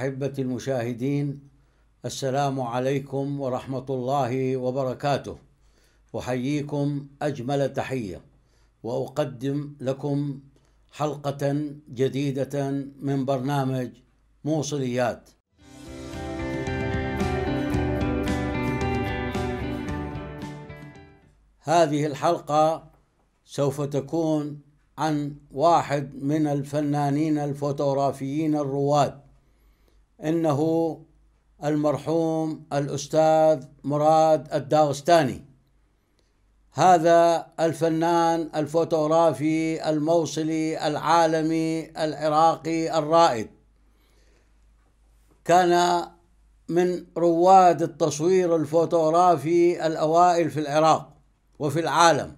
احبتي المشاهدين السلام عليكم ورحمه الله وبركاته احييكم اجمل تحيه واقدم لكم حلقه جديده من برنامج موصليات هذه الحلقه سوف تكون عن واحد من الفنانين الفوتوغرافيين الرواد انه المرحوم الاستاذ مراد الداغستاني هذا الفنان الفوتوغرافي الموصلي العالمي العراقي الرائد كان من رواد التصوير الفوتوغرافي الاوائل في العراق وفي العالم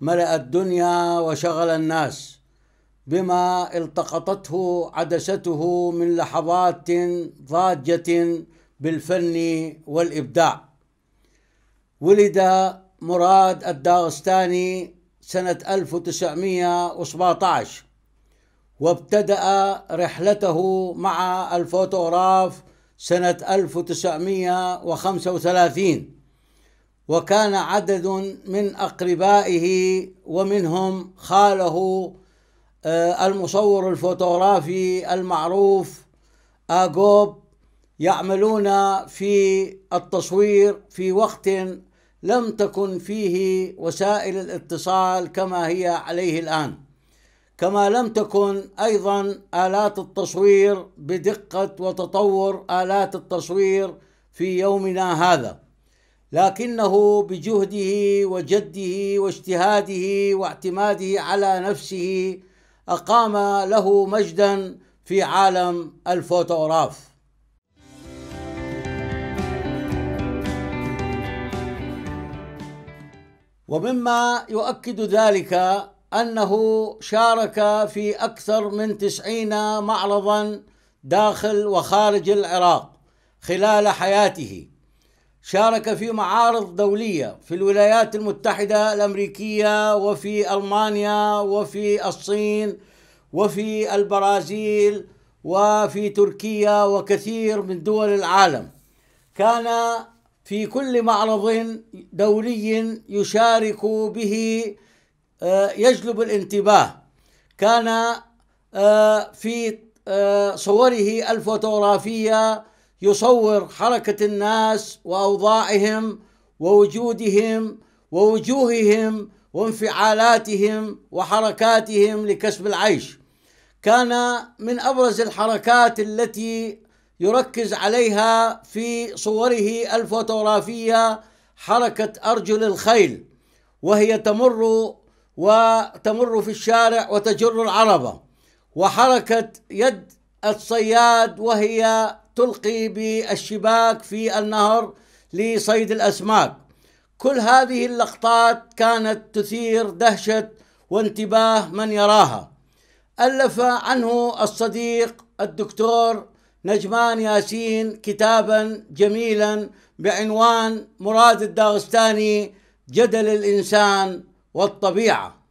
ملأ الدنيا وشغل الناس بما التقطته عدسته من لحظات ضاجة بالفن والإبداع ولد مراد الداغستاني سنة 1917 وابتدأ رحلته مع الفوتوغراف سنة 1935 وكان عدد من أقربائه ومنهم خاله آه، المصور الفوتوغرافي المعروف اجوب يعملون في التصوير في وقت لم تكن فيه وسائل الاتصال كما هي عليه الان كما لم تكن ايضا الات التصوير بدقه وتطور الات التصوير في يومنا هذا لكنه بجهده وجده واجتهاده واعتماده على نفسه أقام له مجدا في عالم الفوتوغراف ومما يؤكد ذلك أنه شارك في أكثر من تسعين معرضا داخل وخارج العراق خلال حياته شارك في معارض دولية في الولايات المتحدة الأمريكية وفي ألمانيا وفي الصين وفي البرازيل وفي تركيا وكثير من دول العالم كان في كل معرض دولي يشارك به آه، يجلب الانتباه كان آه، في آه، صوره الفوتوغرافيه يصور حركه الناس واوضاعهم ووجودهم ووجوههم وانفعالاتهم وحركاتهم لكسب العيش كان من ابرز الحركات التي يركز عليها في صوره الفوتوغرافيه حركه ارجل الخيل وهي تمر وتمر في الشارع وتجر العربه وحركه يد الصياد وهي تلقي بالشباك في النهر لصيد الاسماك كل هذه اللقطات كانت تثير دهشه وانتباه من يراها الف عنه الصديق الدكتور نجمان ياسين كتابا جميلا بعنوان مراد الداغستاني جدل الانسان والطبيعه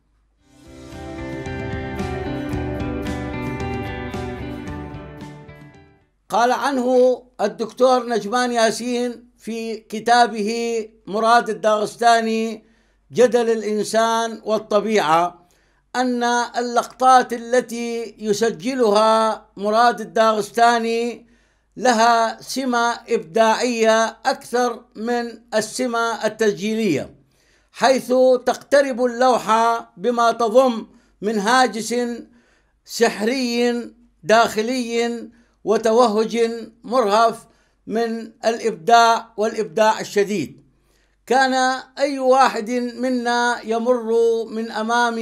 قال عنه الدكتور نجمان ياسين في كتابه مراد الداغستاني جدل الانسان والطبيعه ان اللقطات التي يسجلها مراد الداغستاني لها سمه ابداعيه اكثر من السمه التسجيليه حيث تقترب اللوحه بما تضم من هاجس سحري داخلي وتوهج مرهف من الابداع والابداع الشديد كان اي واحد منا يمر من امام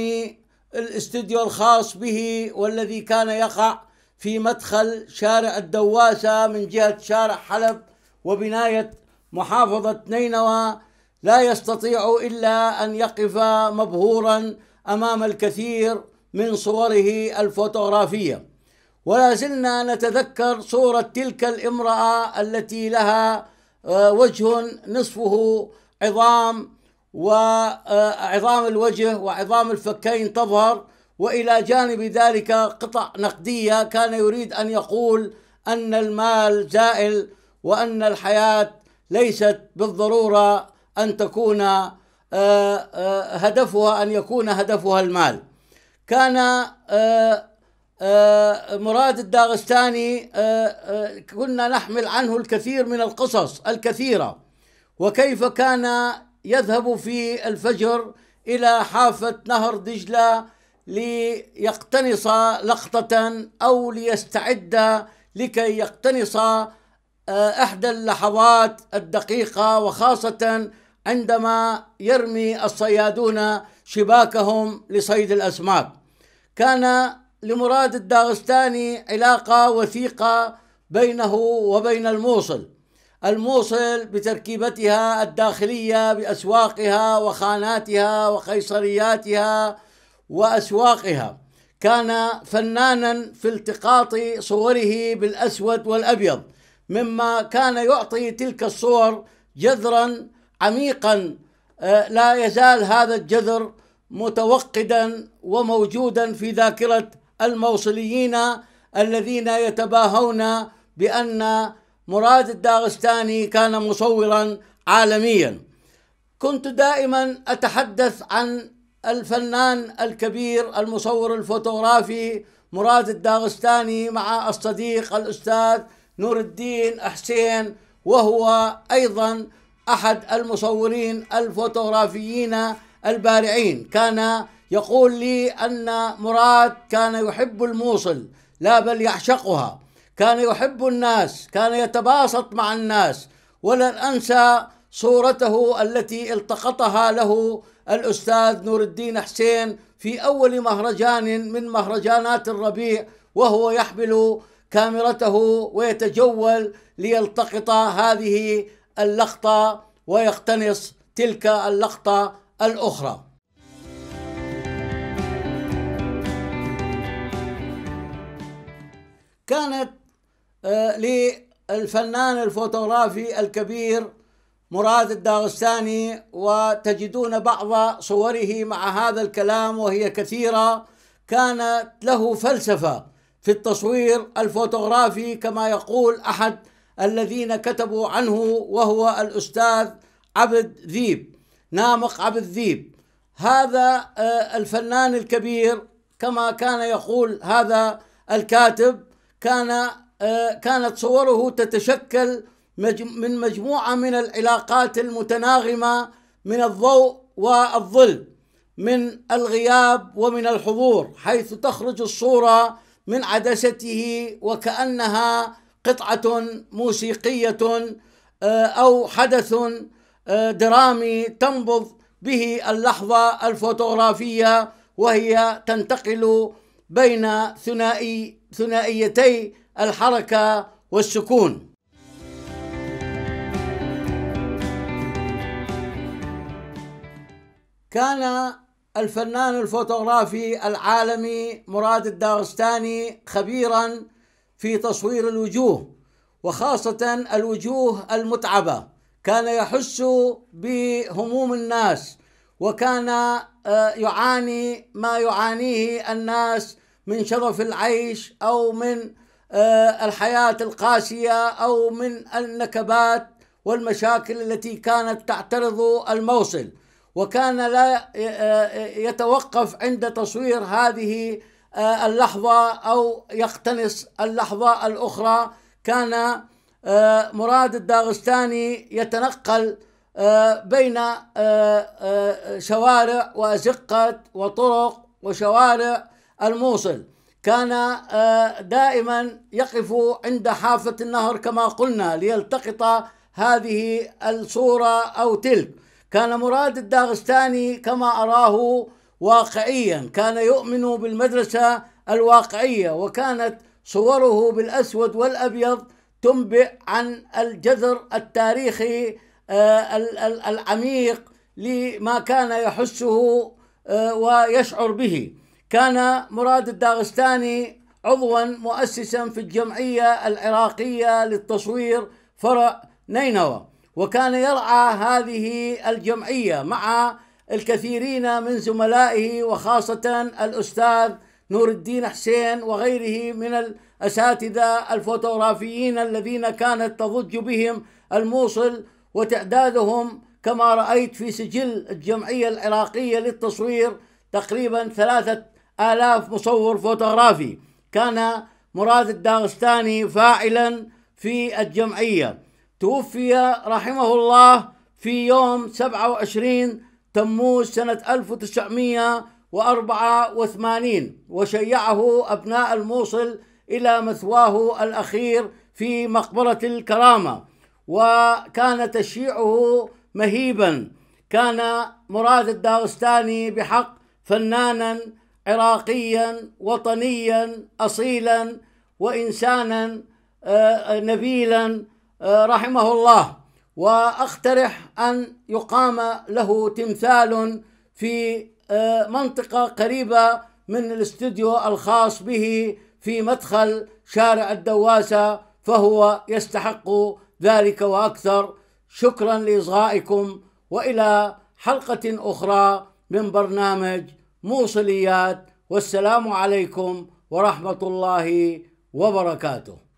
الاستديو الخاص به والذي كان يقع في مدخل شارع الدواسه من جهه شارع حلب وبنايه محافظه نينوى لا يستطيع الا ان يقف مبهورا امام الكثير من صوره الفوتوغرافيه ولا زلنا نتذكر صورة تلك الامرأة التي لها آه، وجه نصفه عظام وعظام آه، الوجه وعظام الفكين تظهر والى جانب ذلك قطع نقديه كان يريد ان يقول ان المال زائل وان الحياه ليست بالضروره ان تكون آه، هدفها ان يكون هدفها المال كان آه، مراد الداغستاني آه، آه، كنا نحمل عنه الكثير من القصص الكثيرة وكيف كان يذهب في الفجر إلى حافة نهر دجلة ليقتنص لقطة أو ليستعد لكي يقتنص إحدى اللحظات الدقيقة وخاصة عندما يرمي الصيادون شباكهم لصيد الأسماك كان لمراد الداغستاني علاقة وثيقة بينه وبين الموصل الموصل بتركيبتها الداخلية بأسواقها وخاناتها وقيصرياتها وأسواقها كان فنانا في التقاط صوره بالأسود والأبيض مما كان يعطي تلك الصور جذرا عميقا آه، لا يزال هذا الجذر متوقدا وموجودا في ذاكره الموصليين الذين يتباهون بأن مراد الداغستاني كان مصورا عالميا كنت دائما أتحدث عن الفنان الكبير المصور الفوتوغرافي مراد الداغستاني مع الصديق الأستاذ نور الدين حسين وهو أيضا أحد المصورين الفوتوغرافيين البارعين كان يقول لي أن مراد كان يحب الموصل لا بل يعشقها كان يحب الناس كان يتباسط مع الناس ولن أنسى صورته التي التقطها له الأستاذ نور الدين حسين في أول مهرجان من مهرجانات الربيع وهو يحمل كاميرته ويتجول ليلتقط هذه اللقطة ويقتنص تلك اللقطة الأخرى كانت آه، للفنان الفوتوغرافي الكبير مراد الداغستاني وتجدون بعض صوره مع هذا الكلام وهي كثيرة كانت له فلسفة في التصوير الفوتوغرافي كما يقول أحد الذين كتبوا عنه وهو الأستاذ عبد ذيب نامق عبد ذيب هذا آه، الفنان الكبير كما كان يقول هذا الكاتب كان آه، كانت صوره تتشكل من مجموعة من العلاقات المتناغمة من الضوء والظل من الغياب ومن الحضور حيث تخرج الصورة من عدسته وكأنها قطعة موسيقية آه، أو حدث آه، درامي تنبض به اللحظة الفوتوغرافية وهي تنتقل بين ثنائي ثنائيتي الحركة والسكون كان الفنان الفوتوغرافي العالمي مراد الدارستاني خبيرا في تصوير الوجوه وخاصة الوجوه المتعبة كان يحس بهموم الناس وكان آه، يعاني ما يعانيه الناس من شرف العيش أو من آه، الحياة القاسية أو من النكبات والمشاكل التي كانت تعترض الموصل وكان لا آه، آه، يتوقف عند تصوير هذه اللحظة أو يقتنص اللحظة الأخرى كان مراد الداغستاني يتنقل بين شوارع وأزقة وطرق وشوارع الموصل كان آه، دائما يقف عند حافة النهر كما قلنا ليلتقط هذه الصورة أو تلك كان مراد الداغستاني كما أراه واقعيا كان يؤمن بالمدرسة الواقعية وكانت صوره بالأسود والأبيض تنبئ عن الجذر التاريخي آه، العميق لما كان يحسه آه، ويشعر به كان مراد الداغستاني عضوا مؤسسا في الجمعية العراقية للتصوير فرع نينوى وكان يرعى هذه الجمعية مع الكثيرين من زملائه وخاصة الأستاذ نور الدين حسين وغيره من الأساتذة الفوتوغرافيين الذين كانت تضج بهم الموصل وتعدادهم كما رأيت في سجل الجمعية العراقية للتصوير تقريبا ثلاثة آلاف مصور فوتوغرافي كان مراد الداغستاني فاعلا في الجمعية توفي رحمه الله في يوم 27 تموز سنة 1984 وشيعه أبناء الموصل إلى مثواه الأخير في مقبرة الكرامة وكان تشييعه مهيبا كان مراد الداغستاني بحق فنانا عراقيا وطنيا اصيلا وانسانا آه، نبيلا آه، رحمه الله واقترح ان يقام له تمثال في آه، منطقه قريبه من الاستوديو الخاص به في مدخل شارع الدواسه فهو يستحق ذلك واكثر شكرا لاصغائكم والى حلقه اخرى من برنامج موصليات والسلام عليكم ورحمه الله وبركاته